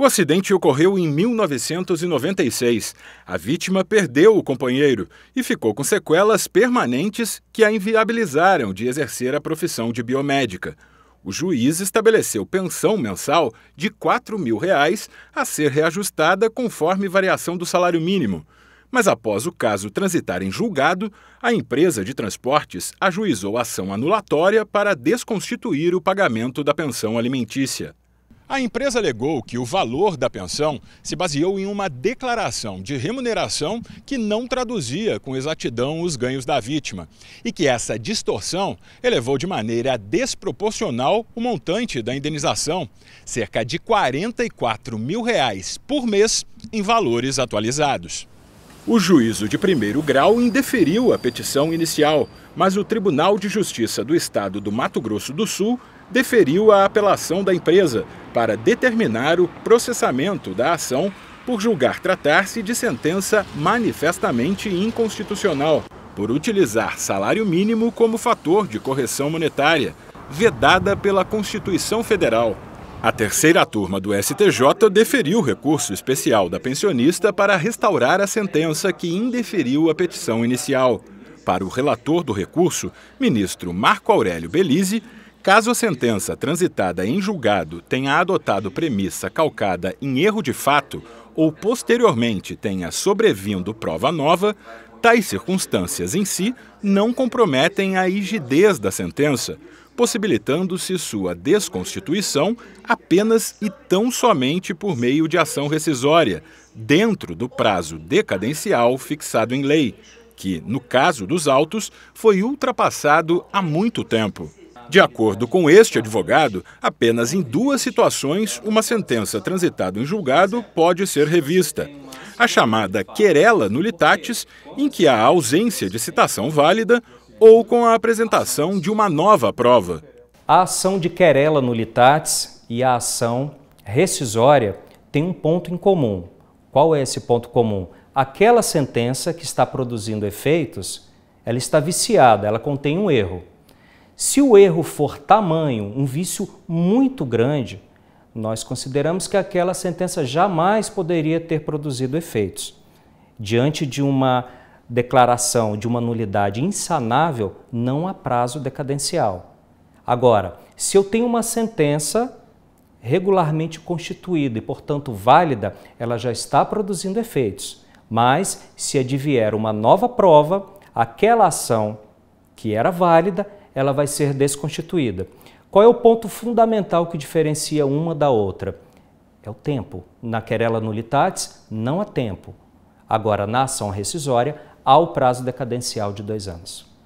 O acidente ocorreu em 1996. A vítima perdeu o companheiro e ficou com sequelas permanentes que a inviabilizaram de exercer a profissão de biomédica. O juiz estabeleceu pensão mensal de R$ mil reais a ser reajustada conforme variação do salário mínimo. Mas após o caso transitar em julgado, a empresa de transportes ajuizou ação anulatória para desconstituir o pagamento da pensão alimentícia. A empresa alegou que o valor da pensão se baseou em uma declaração de remuneração que não traduzia com exatidão os ganhos da vítima e que essa distorção elevou de maneira desproporcional o montante da indenização, cerca de 44 mil reais por mês em valores atualizados. O juízo de primeiro grau indeferiu a petição inicial, mas o Tribunal de Justiça do Estado do Mato Grosso do Sul deferiu a apelação da empresa, para determinar o processamento da ação por julgar tratar-se de sentença manifestamente inconstitucional, por utilizar salário mínimo como fator de correção monetária, vedada pela Constituição Federal. A terceira turma do STJ deferiu o recurso especial da pensionista para restaurar a sentença que indeferiu a petição inicial. Para o relator do recurso, ministro Marco Aurélio Belize, Caso a sentença transitada em julgado tenha adotado premissa calcada em erro de fato ou posteriormente tenha sobrevindo prova nova, tais circunstâncias em si não comprometem a rigidez da sentença, possibilitando-se sua desconstituição apenas e tão somente por meio de ação rescisória, dentro do prazo decadencial fixado em lei, que, no caso dos autos, foi ultrapassado há muito tempo. De acordo com este advogado, apenas em duas situações uma sentença transitada em julgado pode ser revista. A chamada querela nulitatis, em que há ausência de citação válida, ou com a apresentação de uma nova prova. A ação de querela nulitatis e a ação rescisória têm um ponto em comum. Qual é esse ponto comum? Aquela sentença que está produzindo efeitos, ela está viciada, ela contém um erro. Se o erro for tamanho, um vício muito grande, nós consideramos que aquela sentença jamais poderia ter produzido efeitos. Diante de uma declaração de uma nulidade insanável, não há prazo decadencial. Agora, se eu tenho uma sentença regularmente constituída e, portanto, válida, ela já está produzindo efeitos. Mas, se advier uma nova prova, aquela ação que era válida ela vai ser desconstituída. Qual é o ponto fundamental que diferencia uma da outra? É o tempo. Na querela nulitatis, não há tempo. Agora, na ação rescisória, há o prazo decadencial de dois anos.